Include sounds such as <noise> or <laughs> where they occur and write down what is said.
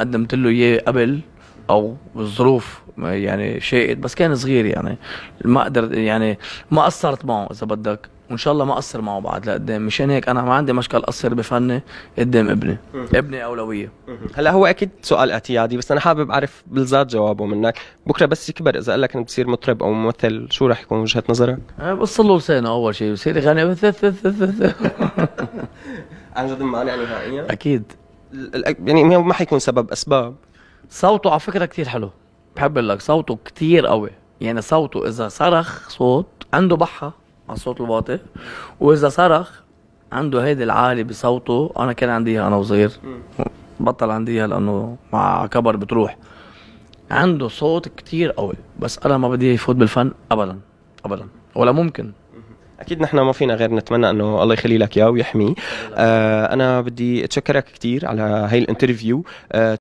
قدمت له اياه قبل او الظروف يعني شائت بس كان صغير يعني ما قدرت يعني ما قصرت معه اذا بدك وان شاء الله ما قصر معه بعد لقدام مشان هيك انا ما عندي مشكل اقصر بفني قدام ابني ابني اولويه هلا هو اكيد سؤال اعتيادي بس انا حابب اعرف بالذات جوابه منك بكره بس يكبر اذا قال لك انك بتصير مطرب او ممثل شو رح يكون وجهه نظرك أه، بص له لسانه اول شيء بصير يغني <laughs> عن جد مانع نهائيا اكيد يعني ما حيكون سبب اسباب صوته على فكره كثير حلو بحب اقول لك صوته كثير قوي يعني صوته اذا صرخ صوت عنده بحه على الصوت الواطي واذا صرخ عنده هيدي العالي بصوته انا كان عندي اياها انا وصغير بطل عندي اياها لانه مع كبر بتروح عنده صوت كثير قوي بس انا ما بدي يفوت بالفن ابدا ابدا ولا ممكن اكيد نحن ما فينا غير نتمنى انه الله يخلي لك اياه ويحميه آه انا بدي اتشكرك كثير على هاي الانترفيو آه